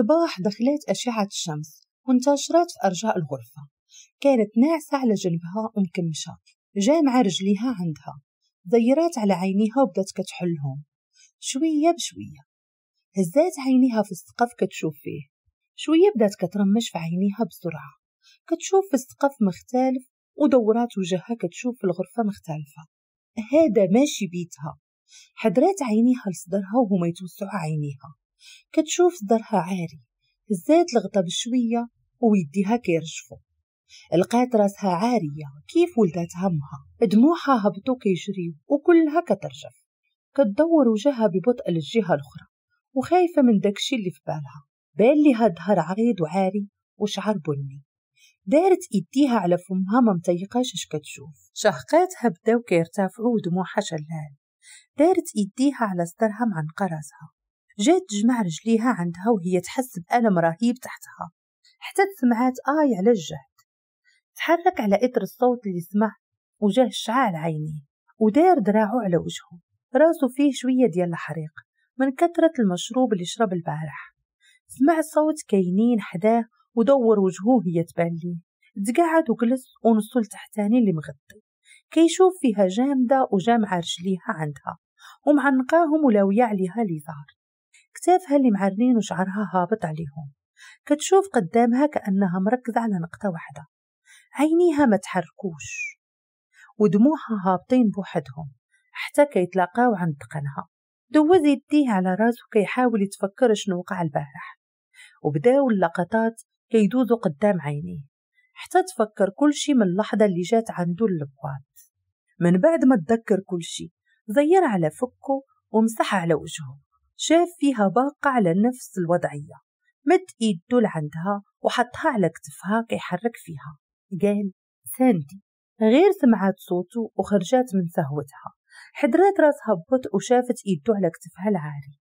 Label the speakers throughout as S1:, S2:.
S1: صباح دخلت أشعة الشمس وانتشرت في أرجاء الغرفة كانت ناعسة على جنبها أم كمشة جامعة رجليها عندها ضيرات على عينيها وبدت كتحلهم شوية بشوية هزات عينيها في السقف كتشوف فيه شوية بدات كترمش في عينيها بسرعة كتشوف في السقف مختلف ودورات وجهها كتشوف في الغرفة مختلفة هذا ماشي بيتها حضرات عينيها لصدرها وهما يتوسعوا عينيها كتشوف صدرها عاري هزات الغطا بشوية ويديها كيرجفو لقات راسها عارية كيف ولدات همها دموعها هبطو كيجريو وكلها كترجف كتدور وجهها ببطء للجهة الأخرى وخايفة من داكشي اللي في بالها بان ليها ظهر عريض وعاري وشعر بني دارت ايديها على فمها ما مطيقاش اش كتشوف شهقاتها بداو كيرتفعو ودموعها شلال دارت ايديها على صدرها مع راسها جات تجمع رجليها عندها وهي تحس بألم رهيب تحتها حتى سمعت آي على الجهد تحرك على إثر الصوت اللي سمع وجاه شعال عينيه ودار دراعو على وجهه راسه فيه شوية ديال الحريق من كثرة المشروب اللي شرب البارح سمع صوت كاينين حداه ودور وجهه هي تبان ليه تقعد وجلس ونصو لتحتاني اللي مغطي كيشوف فيها جامدة وجامعة رجليها عندها ومعنقاهم ولاوية عليها ليزار كتافها اللي معرنين وشعرها هابط عليهم كتشوف قدامها كأنها مركزة على نقطة واحدة عينيها ما تحركوش ودموعها هابطين بوحدهم حتى كيتلاقاو عند قنها دوز يديه على راسو كيحاول يتفكر شنو وقع البارح وبداو اللقطات كيدوزو قدام عينيه حتى تفكر كل شي من اللحظة اللي جات عندو اللبوات من بعد ما تذكر كل شي زير على فكو ومسح على وجهه شاف فيها باقة على نفس الوضعية مد إيده لعندها وحطها على كتفها كيحرك فيها قال ساندي غير سمعت صوته وخرجت من سهوتها حضرات راسها ببطء وشافت إيده على كتفها العاري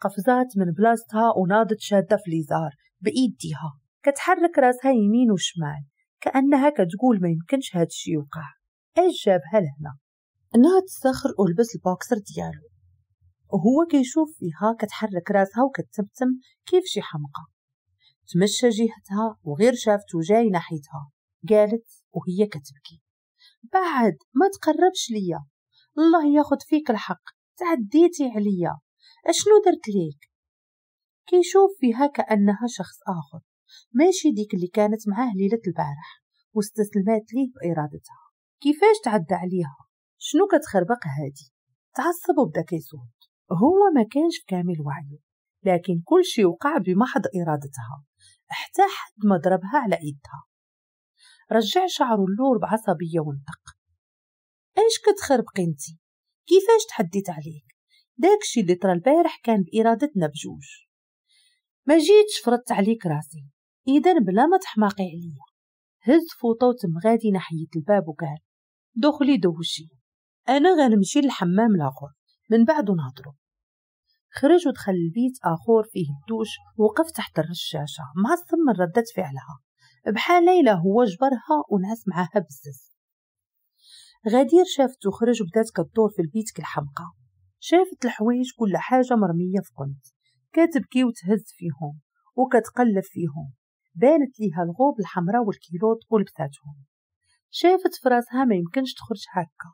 S1: قفزات من بلاصتها وناضت شادة في ليزار بإيديها كتحرك راسها يمين وشمال كأنها كتقول ما يمكنش هادشي يوقع اش جابها لهنا نهض الصخر ولبس البوكسر ديالو وهو كيشوف فيها كتحرك راسها وكتبتم كيف شي حمقى تمشى جهتها وغير شافته جاي ناحيتها قالت وهي كتبكي بعد ما تقربش ليا الله ياخد فيك الحق تعديتي عليا اشنو درت ليك كيشوف فيها كأنها شخص آخر ماشي ديك اللي كانت معاه ليلة البارح واستسلمات ليه بإرادتها كيفاش تعدى عليها شنو كتخربق هادي تعصب وبدا كيصوت هو ما كانش كامل وعيه لكن كل شي وقع بمحض إرادتها حتى حد ما ضربها على إيدها رجع شعر اللور بعصبية وانطق إيش كتخرب انتي؟ كيفاش تحديت عليك؟ داكشي اللي طرا البارح كان بإرادتنا بجوج ما جيتش فرضت عليك راسي إذا بلا ما تحماقي عليا هز فوطة غادي ناحية الباب وقال دخلي دوشي أنا غنمشي للحمام لاخر من بعد نهضرو خرج ودخل البيت آخر فيه الدوش ووقف تحت الرشاشة معصب من ردت فعلها بحال ليلى هو جبرها ونعس معاها بزز غدير شافت خرج وبدات كدور في البيت كالحمقى شافت الحوايج كل حاجة مرمية في قنت كتبكي وتهز فيهم وكتقلب فيهم بانت ليها الغوب الحمراء والكيلوت ولبساتهم شافت فراسها ما يمكنش تخرج هكا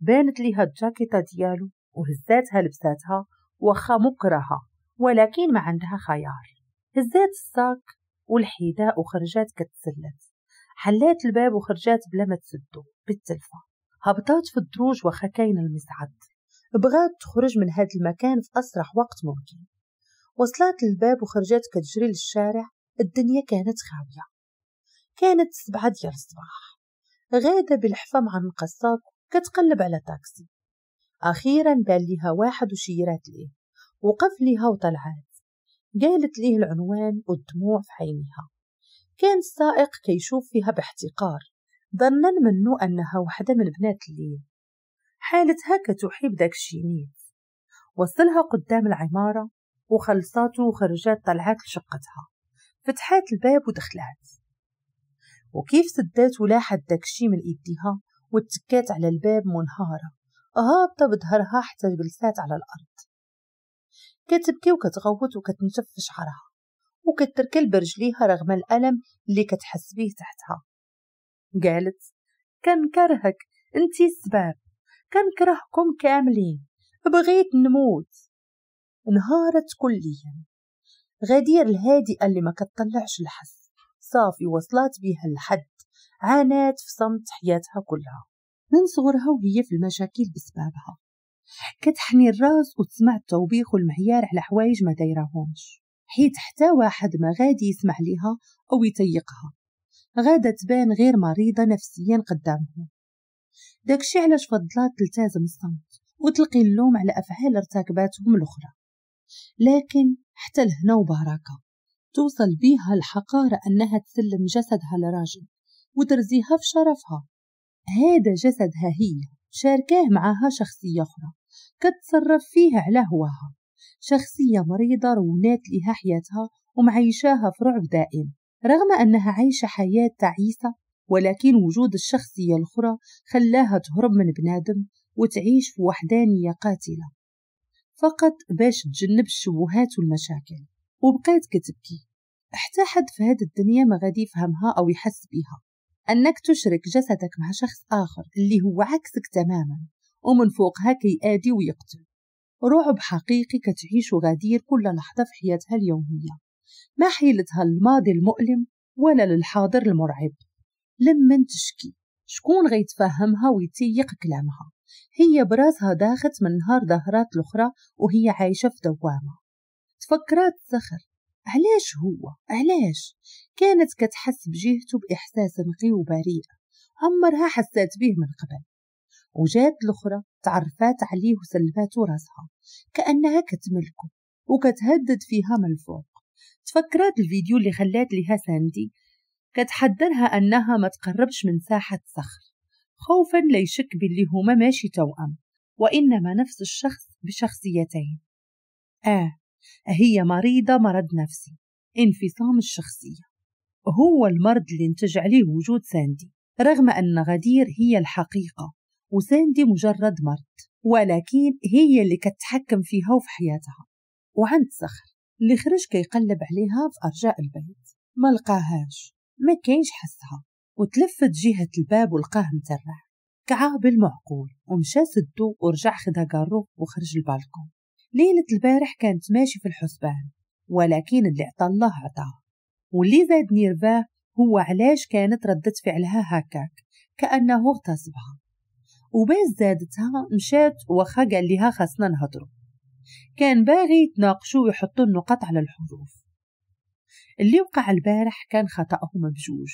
S1: بانت ليها الجاكيطة ديالو وهزاتها لبساتها وخا مكرهة ولكن ما عندها خيار هزات الساك والحذاء وخرجات كتسلت حلات الباب وخرجات بلا ما تسدو بالتلفة هبطات في الدروج وخا كاين المصعد بغات تخرج من هاد المكان في أسرع وقت ممكن وصلات للباب وخرجات كتجري للشارع الدنيا كانت خاوية كانت سبعة ديال الصباح غادة بالحفة مع المقصاك كتقلب على تاكسي أخيرا قال ليها واحد وشيرات ليه وقف ليها وطلعت قالت ليه العنوان والدموع في عينيها كان السائق كيشوف فيها باحتقار ظنا منه أنها وحدة من بنات الليل حالتها كتحب داك الشينيت وصلها قدام العمارة وخلصاته وخرجات طلعات لشقتها فتحات الباب ودخلات وكيف سدات ولاحت داكشي من ايديها واتكات على الباب منهارة هابطة بظهرها حتى جلسات على الأرض كتبكي وكتغوت وكتنشف في شعرها وكتركل برجليها رغم الألم اللي كتحس بيه تحتها قالت كرهك انتي السبب كرهكم كاملين بغيت نموت انهارت كليا غدير الهادئة اللي ما كتطلعش الحس صافي وصلات بيها لحد عانات في صمت حياتها كلها من صغرها وهي في المشاكل بسبابها كتحني الراس وتسمع التوبيخ والمعيار على حوايج ما دايرهمش حيت حتى واحد ما غادي يسمع ليها أو يطيقها غادا تبان غير مريضة نفسيا قدامهم داكشي علاش فضلات تلتزم الصمت وتلقي اللوم على أفعال ارتكباتهم الأخرى لكن حتى لهنا وبركة توصل بيها الحقارة أنها تسلم جسدها لراجل وترزيها في شرفها هذا جسدها هي شاركاه معها شخصية أخرى كتصرف فيها على هواها شخصية مريضة رونات لها حياتها ومعيشاها في رعب دائم رغم أنها عايشة حياة تعيسة ولكن وجود الشخصية الأخرى خلاها تهرب من بنادم وتعيش في وحدانية قاتلة فقط باش تجنب الشبهات والمشاكل وبقيت كتبكي حتى حد في هذه الدنيا ما غادي يفهمها أو يحس بيها أنك تشرك جسدك مع شخص آخر اللي هو عكسك تماما ومن فوقها كيآذي ويقتل رعب حقيقي كتعيش غدير كل لحظة في حياتها اليومية ما حيلتها الماضي المؤلم ولا للحاضر المرعب لما تشكي شكون غيتفهمها ويتيق كلامها هي براسها داخت من نهار ظهرات الأخرى وهي عايشة في دوامة تفكرات صخر علاش هو علاش كانت كتحس بجهته بإحساس نقي وبريء عمرها حسات به من قبل وجات الأخرى تعرفات عليه وسلفاته راسها كأنها كتملكه وكتهدد فيها من الفوق تفكرات الفيديو اللي خلات لها ساندي كتحذرها أنها ما تقربش من ساحة صخر خوفا لا يشك باللي هما ماشي توأم وإنما نفس الشخص بشخصيتين آه هي مريضة مرض نفسي انفصام الشخصية هو المرض اللي نتج عليه وجود ساندي رغم أن غدير هي الحقيقة وساندي مجرد مرض ولكن هي اللي كتحكم فيها وفي حياتها وعند صخر اللي خرج كيقلب عليها في أرجاء البيت ما لقاهاش ما كاينش حسها وتلفت جهة الباب ولقاه مترع كعاب المعقول ومشى سدو ورجع خدا قارو وخرج البالكون ليلة البارح كانت ماشي في الحسبان ولكن اللي عطى الله عطاه واللي زادني رباه هو علاش كانت ردة فعلها هكاك كأنه اغتصبها وباز زادتها مشات وخا قال لها خاصنا نهضرو كان باغي يتناقشوا ويحطوا النقط على الحروف اللي وقع البارح كان خطأهم بجوج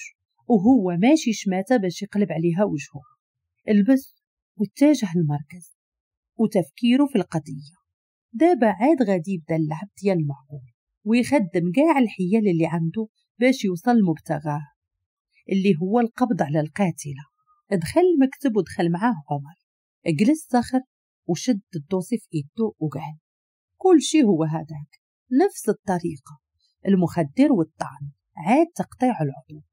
S1: وهو ماشي شماتة باش يقلب عليها وجهه البس واتجه المركز وتفكيره في القضية دابا عاد غادي يبدا اللعب ديال المعقول ويخدم كاع الحيل اللي عنده باش يوصل لمبتغاه اللي هو القبض على القاتلة دخل المكتب ودخل معاه عمر جلس صخر وشد الدوسي في ايدو وقعد كل شي هو هذاك نفس الطريقة المخدر والطعن عاد تقطيع العضو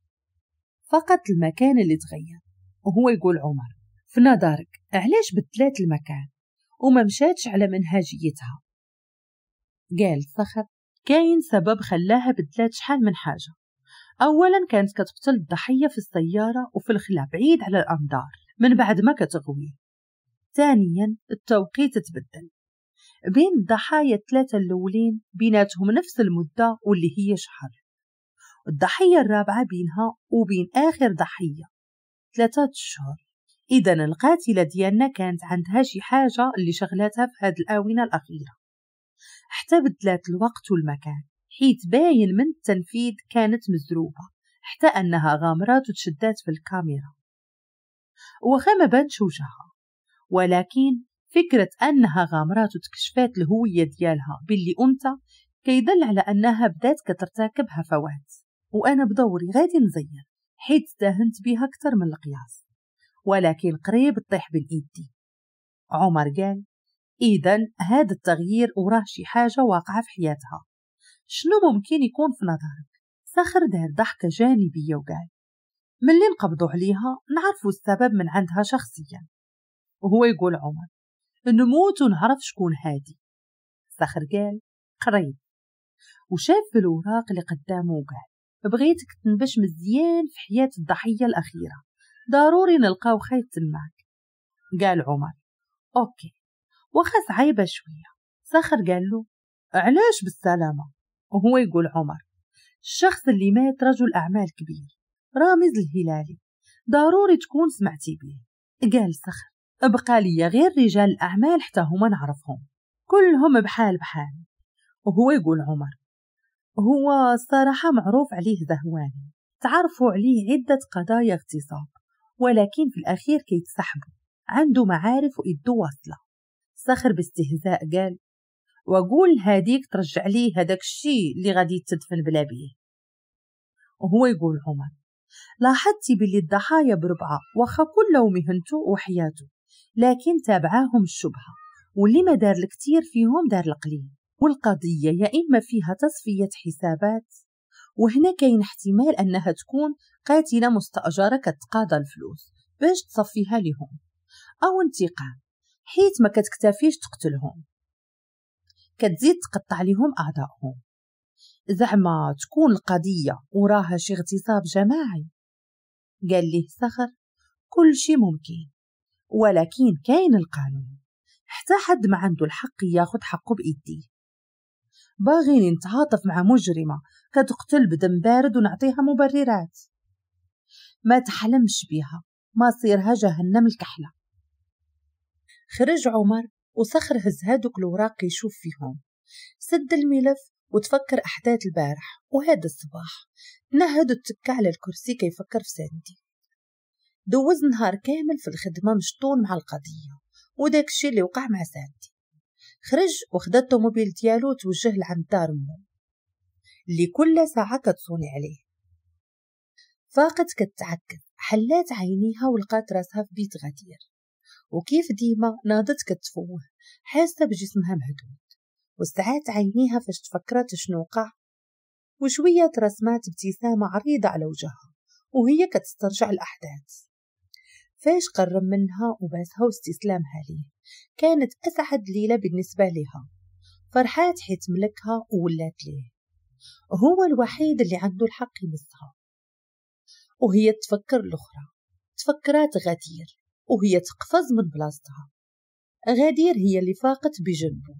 S1: فقط المكان اللي تغير وهو يقول عمر في نظرك علاش بدلات المكان وما مشاتش على منهجيتها قال فخر كاين سبب خلاها بدلات شحال من حاجة أولا كانت كتقتل الضحية في السيارة وفي الخلا بعيد على الأنظار من بعد ما كتغوي ثانيا التوقيت تبدل بين الضحايا الثلاثة الأولين بيناتهم نفس المدة واللي هي شهر الضحية الرابعة بينها وبين آخر ضحية ثلاثة أشهر إذا القاتلة ديالنا كانت عندها شي حاجة اللي شغلتها في هاد الآونة الأخيرة حتى بدلات الوقت والمكان حيت باين من التنفيذ كانت مزروبة حتى أنها غامرات وتشدات في الكاميرا وخا ما بانش وجهها ولكن فكرة أنها غامرات وتكشفات الهوية ديالها باللي أنثى كيدل على أنها بدات كترتكب هفوات وأنا بدوري غادي نزين حيت داهنت بيها أكثر من القياس ولكن قريب تطيح بين إيدي عمر قال إذا هذا التغيير وراه شي حاجة واقعة في حياتها شنو ممكن يكون في نظرك فخر دار ضحكة جانبية وقال ملي نقبضوا عليها نعرفوا السبب من عندها شخصيا وهو يقول عمر نموت ونعرف شكون هادي فخر قال قريب وشاف في الوراق اللي قدامه وقال بغيتك تنبش مزيان في حياة الضحية الأخيرة ضروري نلقاو خيط تماك قال عمر أوكي وخس عيبة شوية صخر قال له علاش بالسلامة وهو يقول عمر الشخص اللي مات رجل أعمال كبير رامز الهلالي ضروري تكون سمعتي بيه قال صخر ابقى لي غير رجال الأعمال حتى هما نعرفهم كلهم بحال بحال وهو يقول عمر هو الصراحة معروف عليه زهواني تعرفوا عليه عدة قضايا اغتصاب ولكن في الأخير كيتسحبوا عنده معارف وإدو واصلة صخر باستهزاء قال وقول هاديك ترجع ليه هداك الشي اللي غادي تدفن بلا بيه وهو يقول عمر لاحظتي باللي الضحايا بربعة واخا كلهم مهنته وحياته لكن تابعاهم الشبهة واللي ما دار الكتير فيهم دار القليل والقضية يا إما فيها تصفية حسابات وهنا كاين احتمال انها تكون قاتله مستاجره كتقاضى الفلوس باش تصفيها لهم او انتقام حيت ما كتكتفيش تقتلهم كتزيد تقطع لهم اعضائهم زعما تكون القضيه وراها شي اغتصاب جماعي قال ليه صخر كل شي ممكن ولكن كاين القانون حتى حد ما عنده الحق ياخد حقه بإيديه باغين نتعاطف مع مجرمة كتقتل بدم بارد ونعطيها مبررات ما تحلمش بيها ما صيرها جهنم الكحلة خرج عمر وصخر هز هادوك الوراق يشوف فيهم سد الملف وتفكر أحداث البارح وهذا الصباح تنهد وتكى على الكرسي كيفكر في ساندي دوز نهار كامل في الخدمة مشطون مع القضية وداك الشي اللي وقع مع ساندي خرج وخدا الطوموبيل ديالو توجه لعند دار مو اللي كل ساعة كتصوني عليه فاقت كتعكز حلات عينيها ولقات راسها في بيت غدير وكيف ديما ناضت كتفوه حاسة بجسمها مهدود وسعات عينيها فاش تفكرت شنو وقع وشوية ترسمات ابتسامة عريضة على وجهها وهي كتسترجع الأحداث فاش قرب منها وباسها واستسلامها ليه كانت أسعد ليلة بالنسبة لها فرحات حيت ملكها وولات ليه هو الوحيد اللي عنده الحق يمسها وهي تفكر الأخرى تفكرات غدير وهي تقفز من بلاصتها غدير هي اللي فاقت بجنبه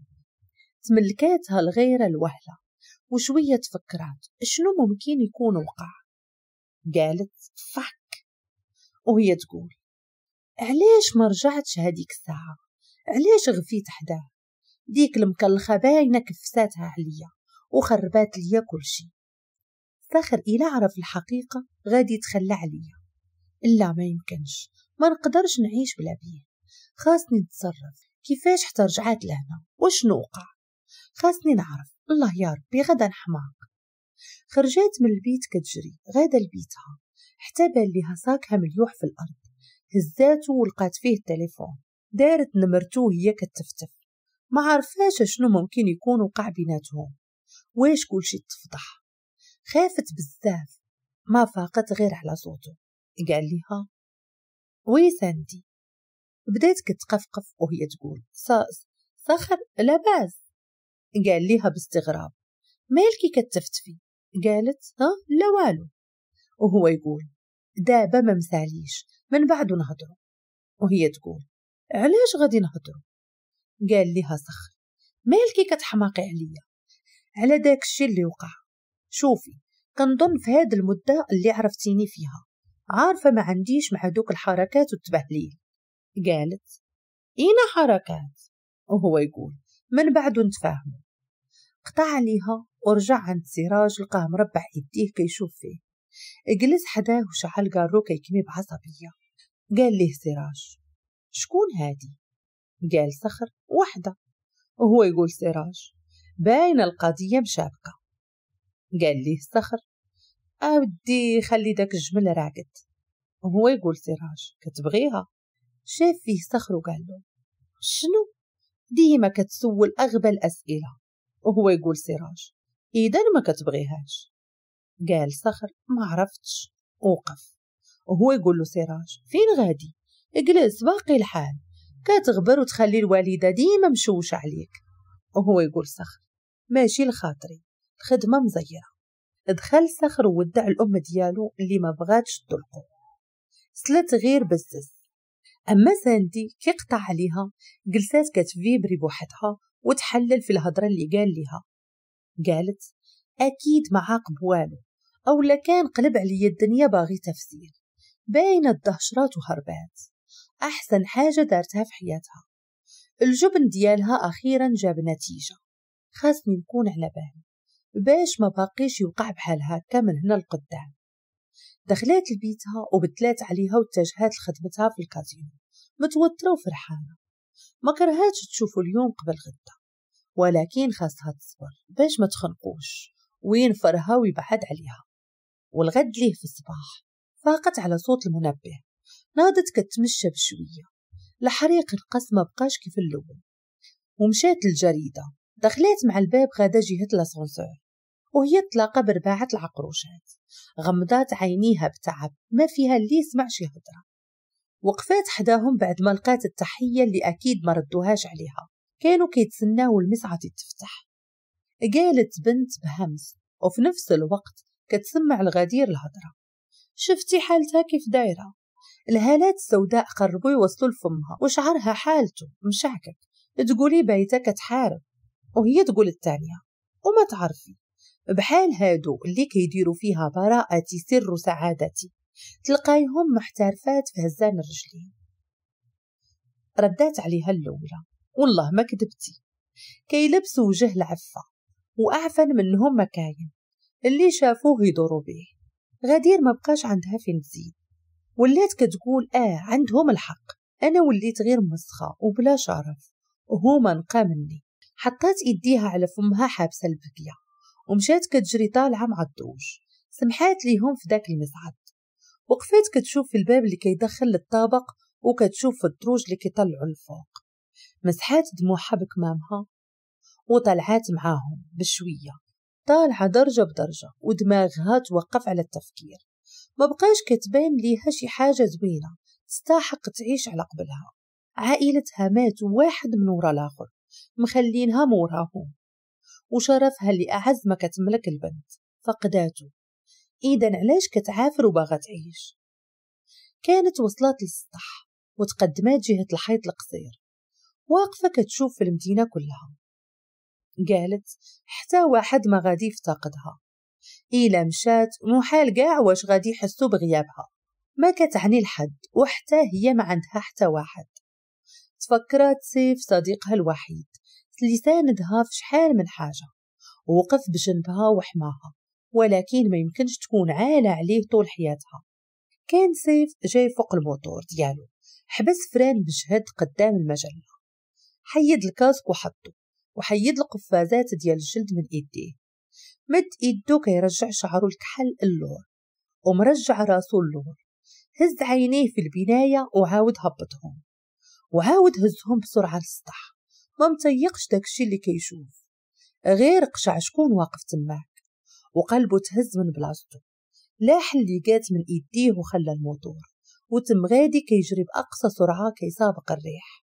S1: تملكاتها الغيرة الوهلة وشوية تفكرات شنو ممكن يكون وقع قالت فك وهي تقول علاش ما رجعتش هذيك الساعة علاش غفيت حداه ديك المكلخة باينة كفساتها عليا وخربات ليا كلشي فاخر إلا عرف الحقيقة غادي يتخلى عليا إلا ما يمكنش ما نقدرش نعيش بلا بيه خاصني نتصرف كيفاش حتى رجعات لهنا وشنو وقع خاصني نعرف الله يا ربي غدا نحماق خرجات من البيت كتجري غادا لبيتها حتى بان ليها ساكها مليوح في الارض هزاتو ولقات فيه التليفون دارت نمرتو هي كتفتف ما عرفاش شنو ممكن يكون وقع بيناتهم واش كلشي تفضح خافت بزاف ما فاقت غير على صوته قال ليها وي ساندي بدات كتقفقف وهي تقول صخر لاباس قال ليها باستغراب مالكي كتفتفي قالت ها لا والو وهو يقول دابا ما مثاليش من بعد نهضروا وهي تقول علاش غادي نهضروا قال لها صخر مالكي كتحماقي عليا على داك الشي اللي وقع شوفي كنظن في هاد المدة اللي عرفتيني فيها عارفة ما عنديش مع دوك الحركات والتبهليل قالت إينا حركات وهو يقول من بعد نتفاهم قطع عليها ورجع عند سراج لقاه مربع يديه كيشوف فيه جلس حداه وشعل قارو كيكمي بعصبية قال له سراج شكون هادي قال صخر وحده وهو يقول سراج باينه القضيه مشابكه قال ليه صخر اودي خلي داك الجمل راقد وهو يقول سراج كتبغيها شاف فيه صخر وقال له شنو ديما كتسول اغبى الاسئله وهو يقول سراج اذا ما كتبغيهاش قال صخر ما عرفتش أوقف وهو يقول له سراج فين غادي اجلس باقي الحال كتغبر وتخلي الوالدة ديما مشوش عليك وهو يقول صخر ماشي لخاطري الخدمة مزيرة دخل صخر وودع الأم ديالو اللي ما بغاتش تطلقو سلت غير بزز أما ساندي كيقطع عليها جلسات كتفيبري بوحدها وتحلل في الهضرة اللي قال لها قالت أكيد معاقب والو أولا كان قلب عليا الدنيا باغي تفسير بينت دهشرات وهربات أحسن حاجة دارتها في حياتها الجبن ديالها أخيرا جاب نتيجة خاصني نكون على بالي باش ما باقيش يوقع بحال هكا من هنا لقدام دخلات لبيتها وبتلات عليها واتجهات لخدمتها في الكازينو متوترة وفرحانة ما كرهاتش تشوفو اليوم قبل غدا ولكن خاصها تصبر باش ما تخنقوش وينفرها ويبعد عليها والغد ليه في الصباح فاقت على صوت المنبه ناضت كتمشى بشوية لحريق القص ما بقاش كيف اللون ومشيت الجريدة دخلت مع الباب غادة جهة لاسانسور وهي تلاقى برباعة العقروشات غمضات عينيها بتعب ما فيها اللي يسمع شي هضرة وقفات حداهم بعد ما لقات التحية اللي أكيد ما ردوهاش عليها كانوا كيتسناو المسعة تتفتح قالت بنت بهمس وفي نفس الوقت كتسمع الغدير الهضرة شفتي حالتها كيف دايرة الهالات السوداء قربوا يوصلوا لفمها وشعرها حالته مشعكك تقولي بايتة كتحارب وهي تقول التانية وما تعرفي بحال هادو اللي كيديروا فيها براءتي سر سعادتي تلقايهم محترفات في هزان الرجلين ردات عليها اللولة والله ما كذبتي كيلبسوا وجه العفة وأعفن منهم مكاين اللي شافوه يدوروا به غدير ما بقاش عندها فين تزيد ولات كتقول اه عندهم الحق انا وليت غير مسخه وبلا شرف وهما نقى مني حطات ايديها على فمها حابسه البكيه ومشات كتجري طالعه مع الدوش سمحات ليهم في داك المصعد وقفات كتشوف في الباب اللي كيدخل للطابق وكتشوف في الدروج اللي كيطلعوا للفوق مسحات دموعها بكمامها وطلعات معاهم بشويه طالعة درجة بدرجة ودماغها توقف على التفكير ما بقاش كتبان ليها شي حاجة زوينة تستحق تعيش على قبلها عائلتها مات واحد من ورا الآخر مخلينها موراهم وشرفها اللي أعز ما كتملك البنت فقداته إذا علاش كتعافر وباغا تعيش كانت وصلت للسطح وتقدمات جهة الحيط القصير واقفة كتشوف في المدينة كلها قالت حتى واحد ما غادي يفتقدها إلا مشات محال كاع واش غادي يحسوا بغيابها ما كتعني لحد وحتى هي ما عندها حتى واحد تفكرات سيف صديقها الوحيد اللي ساندها في شحال من حاجة ووقف بجنبها وحماها ولكن ما يمكنش تكون عالة عليه طول حياتها كان سيف جاي فوق الموتور ديالو حبس فران بجهد قدام المجلة حيد الكاسك وحطه وحيد القفازات ديال الجلد من إيديه مد إيدو كيرجع شعرو الكحل اللور ومرجع راسو اللور هز عينيه في البناية وعاود هبطهم وعاود هزهم بسرعة للسطح ما متيقش داكشي اللي كيشوف غير قشع شكون واقف تماك وقلبه تهز من بلاصتو لاح اللي جات من ايديه وخلى الموتور وتم غادي كيجري بأقصى سرعة كيسابق الريح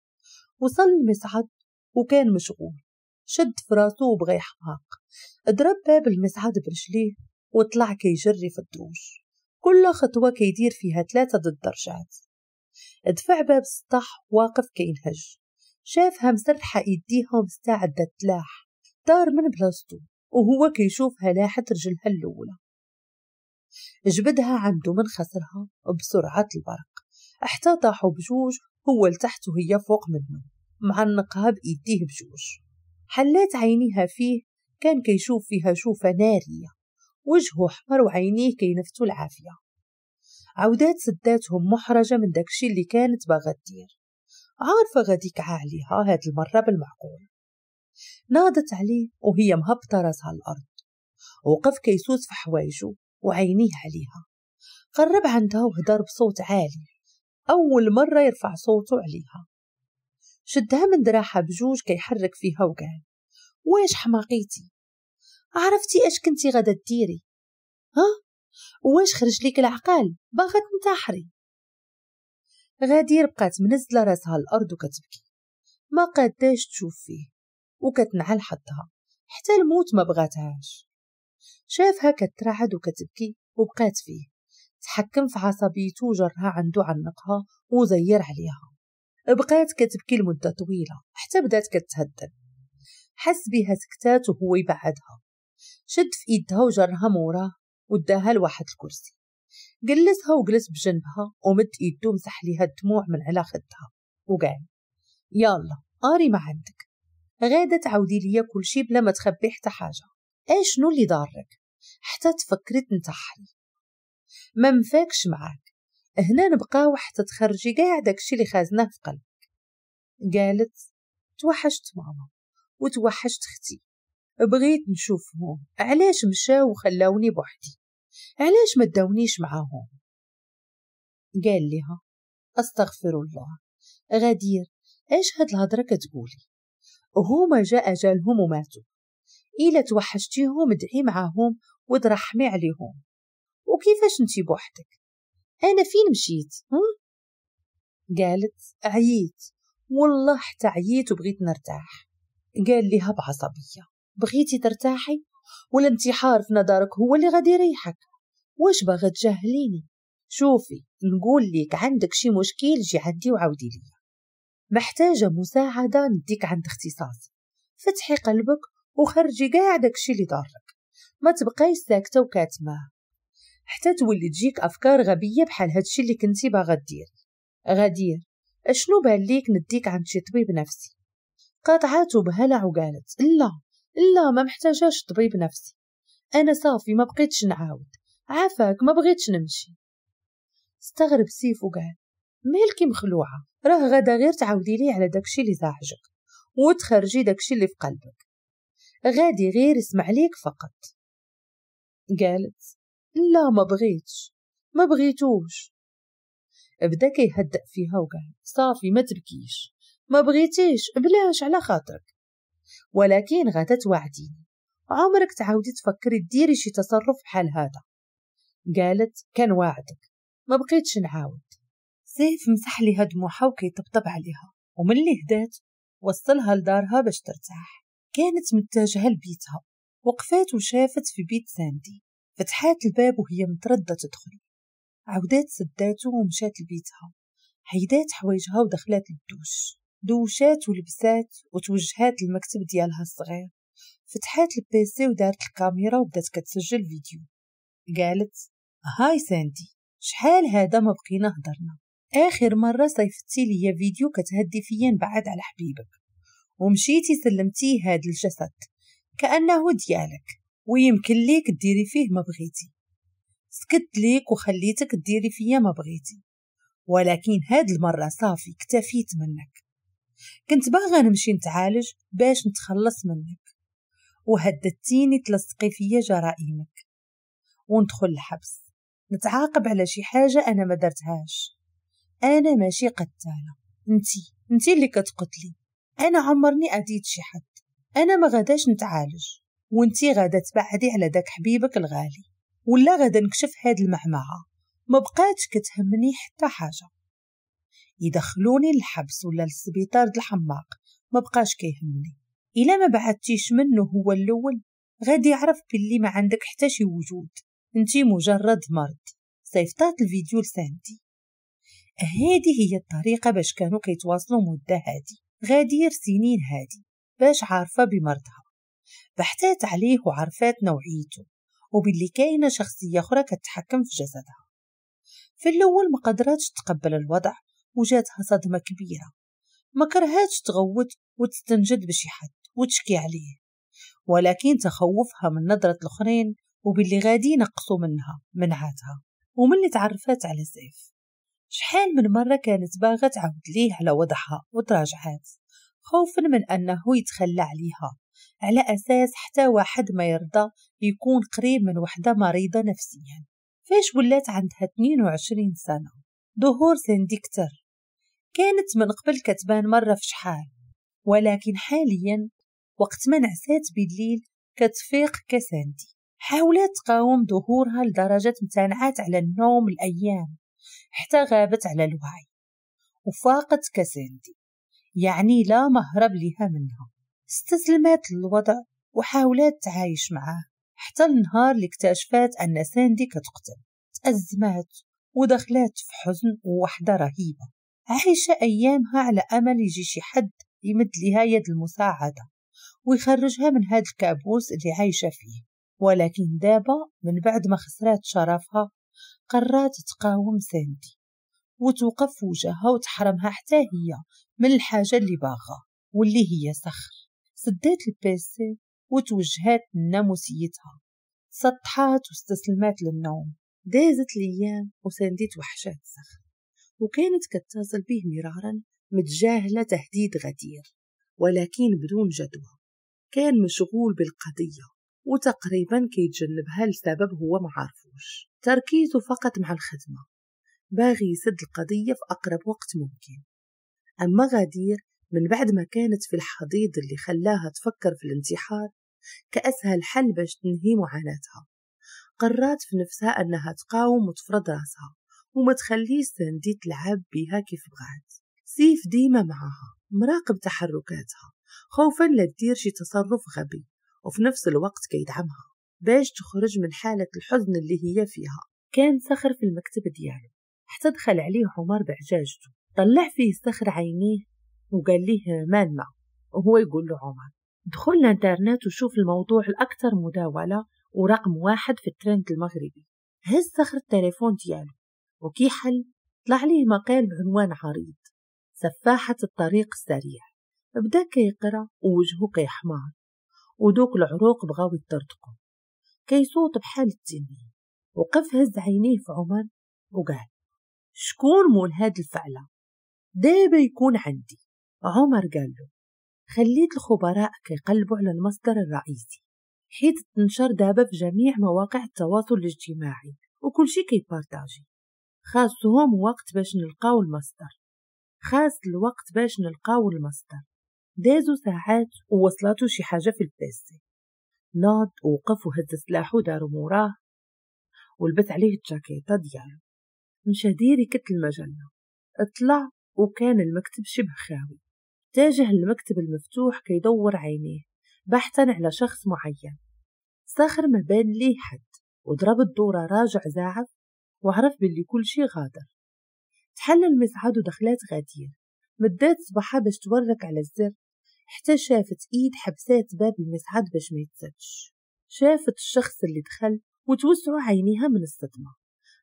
S1: وصل المصعد وكان مشغول شد فراسو وبغى يحماق ضرب باب المسعد برجليه وطلع كيجري في الدروج كل خطوة كيدير فيها ثلاثة ضد درجات دفع باب السطح واقف كينهج شافها مسرحة إيديها ومستعدة تلاح طار من بلاصتو وهو كيشوفها لاحت رجلها الأولى جبدها عندو من خسرها بسرعة البرق حتى بجوج هو لتحت وهي فوق منه معنقها بإيديه بجوج حلات عينيها فيه كان كيشوف فيها شوفة نارية وجهه أحمر وعينيه كينفتو العافية عودات سداتهم محرجة من داكشي اللي كانت باغا دير عارفة غاديك عاليها عليها هاد المرة بالمعقول ناضت عليه وهي مهبطة راسها الأرض وقف كيسوس في حوايجه وعينيه عليها قرب عندها وهدر بصوت عالي أول مرة يرفع صوته عليها شدها من دراحها بجوج كيحرك فيها وقال واش حماقيتي عرفتي اش كنتي غادا ديري ها واش خرج ليك العقال باغا تنتحري غدير بقات منزله راسها الارض وكتبكي ما قاداش تشوف فيه وكتنعل حظها حتى الموت ما بغاتهاش شافها كترعد وكتبكي وبقات فيه تحكم في عصبيته وجرها عنده عنقها وزير عليها بقات كتبكي لمدة طويلة حتى بدات كتهدل حس بها سكتات وهو يبعدها شد في إيدها وجرها موراه وداها لواحد الكرسي جلسها وجلس بجنبها ومد إيدو مسح ليها الدموع من على خدها وقال يلا اري ما عندك غادة تعاودي ليا كلشي بلا ما تخبي حتى حاجة ايش نولي دارك حتى تفكري تنتحري ما مفاكش معاك هنا نبقاو حتى تخرجي كاع داكشي اللي خازناه في قلبك قالت توحشت ماما وتوحشت اختي بغيت نشوفهم علاش مشاو وخلاوني بوحدي علاش ما داونيش معاهم قال لها استغفر الله غدير ايش هاد الهضره كتقولي هما جاء اجالهم وماتوا الا توحشتيهم ادعي معاهم وترحمي عليهم وكيفاش انتي بوحدك أنا فين مشيت هم؟ قالت عييت والله حتى عييت وبغيت نرتاح قال لها بعصبية بغيتي ترتاحي والانتحار في نظرك هو اللي غادي يريحك واش باغا تجهليني شوفي نقول لك عندك شي مشكل جي عندي وعاودي لي محتاجة مساعدة نديك عند اختصاصي فتحي قلبك وخرجي كاع داكشي اللي ضارك ما تبقايش ساكتة وكاتماه حتى تولي تجيك أفكار غبية بحال هادشي اللي كنتي باغا دير غدير اشنو ليك نديك عند شي طبيب نفسي قاطعاتو بهلع وقالت لا لا ما محتاجاش طبيب نفسي انا صافي ما بقيتش نعاود عافاك ما بغيتش نمشي استغرب سيف وقال مالكي مخلوعه راه غدا غير تعاودي لي على داكشي اللي زعجك وتخرجي داكشي اللي في قلبك غادي غير اسمع ليك فقط قالت لا ما بغيتش ما بغيتوش بدا إيه كيهدأ فيها وقال صافي ما تبكيش ما بغيتيش بلاش على خاطرك ولكن توعديني عمرك تعاودي تفكري ديري شي تصرف بحال هذا قالت كان واعدك ما بقيتش نعاود سيف مسح ليها دموعها وكيطبطب عليها اللي هدات وصلها لدارها باش ترتاح كانت متجهه لبيتها وقفات وشافت في بيت ساندي فتحات الباب وهي متردة تدخل عودات سداتو ومشات لبيتها حيدات حوايجها ودخلات الدوش دوشات ولبسات وتوجهات للمكتب ديالها الصغير فتحات البيسي ودارت الكاميرا وبدات كتسجل فيديو قالت هاي ساندي شحال هذا ما بقينا هضرنا اخر مره صيفطتي ليا فيديو كتهدي فيا نبعد على حبيبك ومشيتي سلمتيه هاد الجسد كانه ديالك ويمكن ليك ديري فيه ما بغيتي سكت ليك وخليتك ديري فيا ما بغيتي ولكن هاد المرة صافي اكتفيت منك كنت باغا نمشي نتعالج باش نتخلص منك وهددتيني تلصقي فيا جرائمك وندخل الحبس نتعاقب على شي حاجة أنا ما درتهاش أنا ماشي قتالة انتي انتي اللي كتقتلي أنا عمرني أذيت شي حد أنا ما غداش نتعالج وانتي غادا تبعدي على داك حبيبك الغالي ولا غادا نكشف هاد المعمعة ما بقاتش كتهمني حتى حاجة يدخلوني للحبس ولا للسبيطار الحماق ما بقاش كيهمني الا ما بعدتيش منه هو الاول غادي يعرف باللي ما عندك حتى شي وجود انتي مجرد مرض صيفطات الفيديو لساندي هادي هي الطريقه باش كانوا كيتواصلوا مده هادي غادير سنين هادي باش عارفه بمرضها بحثت عليه وعرفت نوعيته وباللي كاينة شخصية أخرى كتحكم في جسدها في الأول ما قدراتش تقبل الوضع وجاتها صدمة كبيرة ما كرهاتش تغوت وتستنجد بشي حد وتشكي عليه ولكن تخوفها من نظرة الآخرين وباللي غادي ينقصوا منها من عادها ومن تعرفات على سيف شحال من مرة كانت باغا تعود ليه على وضعها وتراجعات خوفا من أنه يتخلى عليها على أساس حتى واحد ما يرضى يكون قريب من وحدة مريضة نفسيا فاش ولات عندها 22 سنة ظهور سندي كتر كانت من قبل كتبان مرة في شحال ولكن حاليا وقت ما نعسات بالليل كتفيق كساندي حاولت تقاوم ظهورها لدرجة امتنعت على النوم الأيام حتى غابت على الوعي وفاقت كساندي يعني لا مهرب لها منها استسلمت للوضع وحاولت تعايش معه حتى النهار اللي اكتشفت أن ساندي كتقتل تأزمات ودخلت في حزن ووحدة رهيبة عايشة أيامها على أمل يجي شي حد يمد لها يد المساعدة ويخرجها من هذا الكابوس اللي عايشة فيه ولكن دابا من بعد ما خسرات شرفها قررت تقاوم ساندي وتوقف وجهها وتحرمها حتى هي من الحاجة اللي باغا واللي هي صخر صدات البيسي وتوجهات ناموسيتها سطحات واستسلمات للنوم دازت الأيام وسندت وحشات سخن وكانت كتصل به مرارا متجاهلة تهديد غدير ولكن بدون جدوى كان مشغول بالقضية وتقريبا كيتجنبها لسبب هو معرفوش تركيزه فقط مع الخدمة باغي يسد القضية في أقرب وقت ممكن أما غدير من بعد ما كانت في الحضيض اللي خلاها تفكر في الانتحار كأسهل حل باش تنهي معاناتها قررت في نفسها أنها تقاوم وتفرض راسها وما تخليش سندي تلعب بها كيف بغات سيف ديما معاها مراقب تحركاتها خوفا لا تدير شي تصرف غبي وفي نفس الوقت كيدعمها باش تخرج من حالة الحزن اللي هي فيها كان صخر في المكتب ديالو حتى دخل عليه عمر بعجاجته طلع فيه صخر عينيه وقال ليه مالنا وهو يقول له عمر دخل الانترنت وشوف الموضوع الأكثر مداولة ورقم واحد في الترند المغربي هز صخر التليفون ديالو وكي حل طلع ليه مقال بعنوان عريض سفاحة الطريق السريع بدا كيقرا ووجهه كيحمار ودوك العروق بغاو يطردقو كيصوت بحال التنين وقف هز عينيه في عمر وقال شكون مول هاد الفعلة دابا يكون عندي عمر قال له خليت الخبراء يقلبوا على المصدر الرئيسي حيث تنشر دابا في جميع مواقع التواصل الاجتماعي وكل شي كيبارطاجي خاصهم وقت باش نلقاو المصدر خاص الوقت باش نلقاو المصدر دازو ساعات ووصلاتو شي حاجة في البيسي ناض ووقف وهز سلاحو دارو موراه ولبس عليه الجاكيطة ديالو مشى ديري كت المجلة اطلع وكان المكتب شبه خاوي تاجه المكتب المفتوح كيدور عينيه بحثا على شخص معين ساخر ما بان ليه حد وضرب الدورة راجع زاعف وعرف باللي كل شي غادر تحلل مسعد ودخلات غادير مدات صباحها باش تورك على الزر حتى شافت ايد حبسات باب المسعد باش ما يتسدش شافت الشخص اللي دخل وتوسعوا عينيها من الصدمة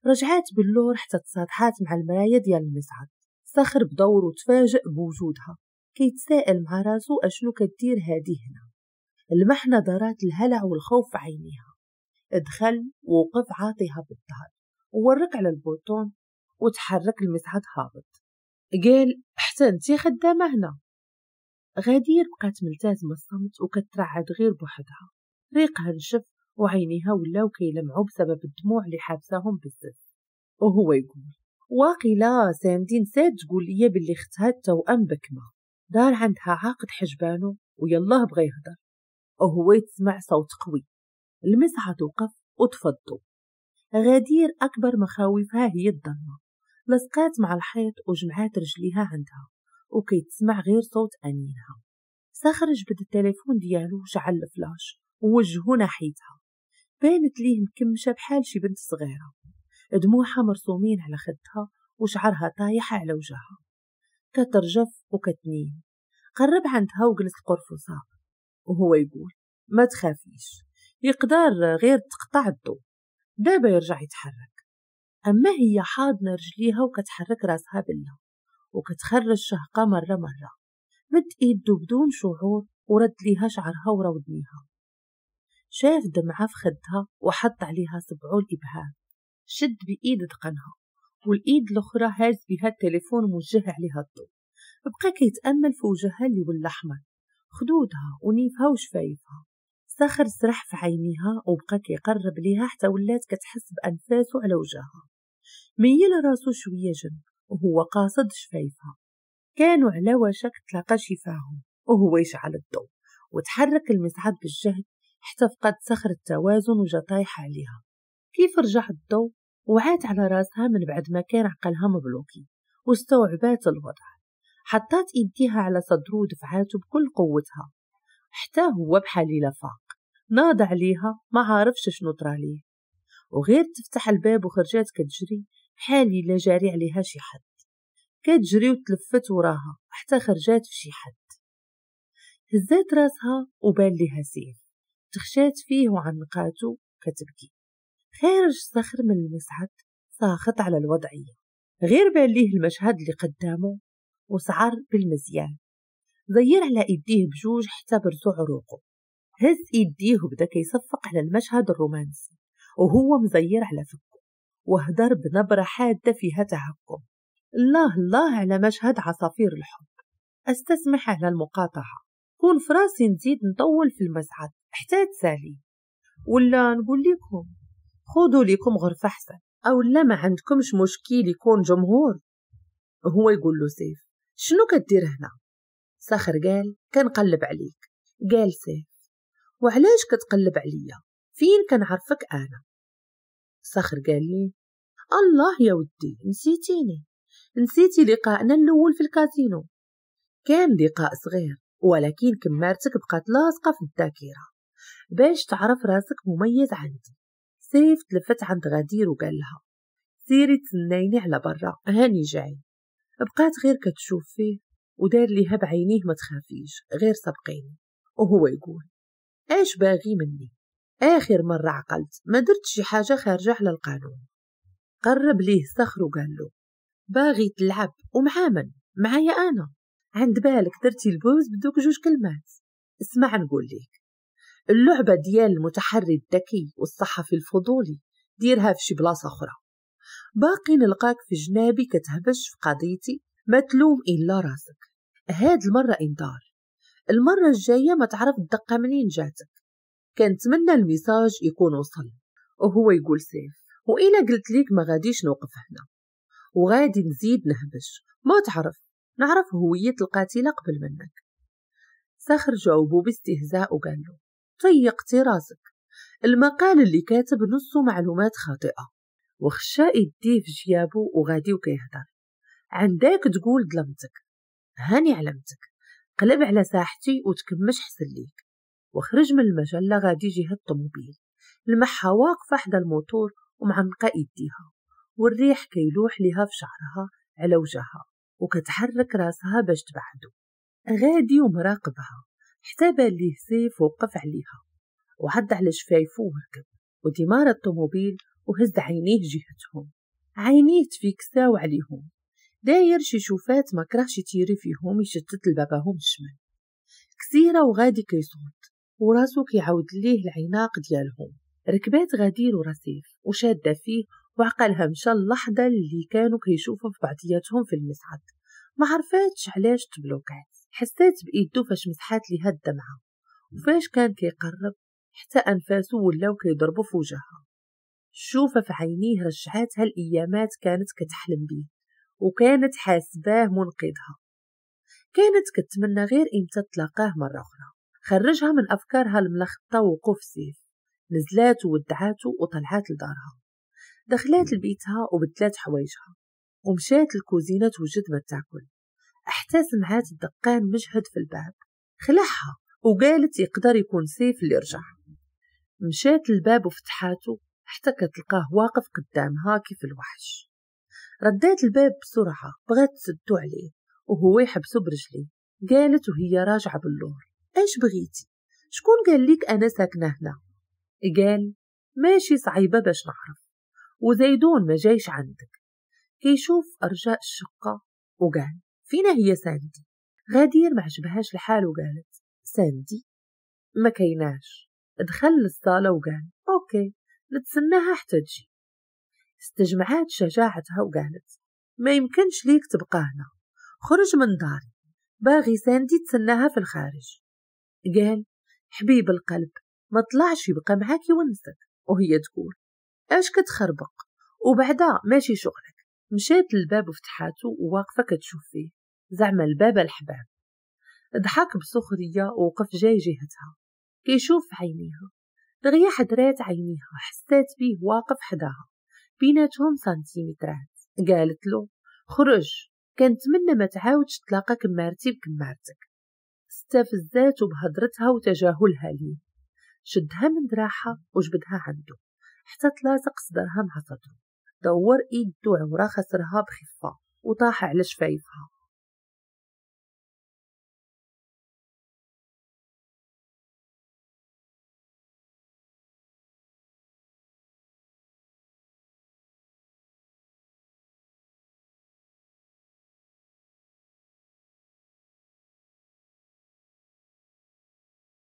S1: رجعات باللور حتى تصادحات مع المرايا ديال المسعد ساخر بدور وتفاجئ بوجودها كيتسائل مع راسو أشنو كدير هادي هنا المحنة دارات الهلع والخوف في عينيها دخل ووقف عاطيها بالدار وورك على البوطون وتحرك المسعد هابط قال حتى انتي خدامة هنا غدير بقات ملتازمة الصمت وكترعد غير بوحدها ريقها نشف وعينيها ولاو كيلمعو بسبب الدموع اللي حابساهم بزاف وهو يقول واقيلا ساندين ساد تقول لي باللي اختها التوأم بكمة دار عندها عاقد حجبانه ويلاه بغى يهدر وهو يسمع صوت قوي المسعد وقف وتفضوا غادير أكبر مخاوفها هي الضلمة لصقات مع الحيط وجمعات رجليها عندها وكي تسمع غير صوت أنينها سخرج جبد التليفون ديالو وشعل الفلاش ووجهه ناحيتها بانت ليه مكمشة بحال شي بنت صغيرة دموعها مرسومين على خدها وشعرها طايح على وجهها كترجف وكتنين قرب عند هو وجلس قرفه وهو يقول ما تخافيش يقدر غير تقطع الضوء دابا يرجع يتحرك أما هي حاضنة رجليها وكتحرك راسها بالله وكتخرج شهقة مرة مرة مد إيده بدون شعور ورد ليها شعرها ورودنيها شاف دمعة في خدها وحط عليها صبعو الإبهام شد بإيد دقنها والإيد الأخرى هاز بها التليفون موجه عليها الضوء بقى كيتأمل في وجهها اللي ولا أحمر خدودها ونيفها وشفايفها سخر سرح في عينيها وبقى كيقرب ليها حتى ولات كتحس بأنفاسه على وجهها ميل راسو شوية جنب وهو قاصد شفايفها كانوا على وشك تلقى شفاهم وهو يشعل الضوء وتحرك المسعد بالجهد حتى فقد صخر التوازن وجا طايح عليها كيف رجع الضوء وعات على راسها من بعد ما كان عقلها مبلوكي واستوعبات الوضع حطات إيديها على صدره ودفعاته بكل قوتها حتى هو بحالي لفاق ناض عليها ما عارفش شنو طراليه وغير تفتح الباب وخرجات كتجري حالي لا جاري عليها شي حد كتجري وتلفت وراها حتى خرجات في شي حد هزات راسها وبان ليها سيف تخشات فيه وعنقاتو كتبكي خارج صخر من المسعد ساخط على الوضعية غير ليه المشهد اللي قدامه وسعر بالمزيان زير على إيديه بجوج حتى برزو عروقه هز إيديه وبدا كيصفق على المشهد الرومانسي وهو مزير على فكه وهدر بنبرة حادة فيها تهكم الله الله على مشهد عصافير الحب أستسمح على المقاطعة كون فراسي نزيد نطول في المسعد حتى تسالي ولا نقول لكم خذوا لكم غرفة أحسن أو لا ما عندكمش مشكل يكون جمهور هو يقول له سيف شنو كدير هنا صخر قال كنقلب عليك قال سيف وعلاش كتقلب عليا فين كنعرفك أنا صخر قال لي الله يا ودي نسيتيني نسيتي لقائنا الأول في الكازينو كان لقاء صغير ولكن كمارتك بقات لاصقة في الذاكرة باش تعرف راسك مميز عندي سيف تلفت عند غدير وقال لها سيري تسنيني على برا هاني جاي بقات غير كتشوف فيه ودار ليها بعينيه ما تخافيش غير سبقيني وهو يقول اش باغي مني اخر مرة عقلت ما درت شي حاجة خارجة على القانون قرب ليه صخر وقال له باغي تلعب ومع من معايا انا عند بالك درتي البوز بدوك جوج كلمات اسمع نقول ليك اللعبة ديال المتحري الذكي والصحفي الفضولي ديرها في شي بلاصة أخرى باقي نلقاك في جنابي كتهبش في قضيتي ما تلوم إلا راسك هاد المرة إنذار المرة الجاية ما تعرف الدقة منين جاتك كنتمنى الميساج يكون وصل وهو يقول سيف وإلا قلت ليك ما غاديش نوقف هنا وغادي نزيد نهبش ما تعرف نعرف هوية القاتلة قبل منك سخر جاوبو باستهزاء وقال له ضيقتي راسك المقال اللي كاتب نصه معلومات خاطئة وخشاء يديه جيابو وغادي وكيهضر عندك تقول ظلمتك هاني علمتك قلب على ساحتي وتكمش حسن ليك وخرج من المجلة غادي جهة الطوموبيل لمحها واقفة حدا الموتور ومعمقة يديها والريح كيلوح لها في شعرها على وجهها وكتحرك راسها باش تبعدو غادي ومراقبها حتى بان ليه سيف ووقف عليها وعد على شفايفه وركب ودمار الطوموبيل وهز عينيه جهتهم عينيه تفيكساو عليهم داير شي شوفات ما كرهش يتيري فيهم يشتت لباباهم الشمال كثيرة وغادي كيصوت وراسو كيعاود ليه العناق ديالهم ركبات غدير ورصيف وشادة فيه وعقلها مشى اللحظة اللي كانوا كيشوفوا في بعضياتهم في المصعد ما عرفاتش علاش تبلوكات حسيت بإيدو فاش مسحات لي هاد الدمعة وفاش كان كيقرب حتى أنفاسو ولاو كيضربو في وجهها الشوفة في عينيه رجعاتها هالأيامات كانت كتحلم بيه وكانت حاسباه منقذها كانت كتمنى غير إمتى تلاقاه مرة أخرى خرجها من أفكارها الملخطة وقف السيف نزلات ودعاته وطلعات لدارها دخلات لبيتها وبدلات حوايجها ومشات الكوزينة توجد ما تاكل احتسم سمعات الدقان مجهد في الباب خلعها وقالت يقدر يكون سيف اللي رجع مشات الباب وفتحاته حتى كتلقاه واقف قدامها كيف الوحش ردات الباب بسرعة بغات تسدو عليه وهو يحبسو برجليه قالت وهي راجعة باللور ايش بغيتي شكون قال ليك انا ساكنة هنا قال ماشي صعيبة باش نعرف وزيدون ما جايش عندك كيشوف أرجاء الشقة وقال فينا هي ساندي غادير ما عجبهاش الحال وقالت ساندي ما كيناش دخل للصالة وقال أوكي نتسناها حتى تجي استجمعات شجاعتها وقالت ما يمكنش ليك تبقى هنا خرج من داري باغي ساندي تسناها في الخارج قال حبيب القلب ما طلعش يبقى معاك يونسك وهي تقول اش كتخربق وبعدا ماشي شغلك مشات للباب وفتحاته وواقفة كتشوف فيه زعما البابا الحباب ضحك بسخرية ووقف جاي جهتها كيشوف عينيها دغيا حضرات عينيها حسات بيه واقف حداها بيناتهم سنتيمترات قالت له خرج كنتمنى ما تعاودش تلاقى كمارتي بكمارتك استفزاته بهضرتها وتجاهلها ليه شدها من دراعها وجبدها عنده حتى تلاصق صدرها مع صدره دور ايدو عورا خسرها بخفة وطاح على شفايفها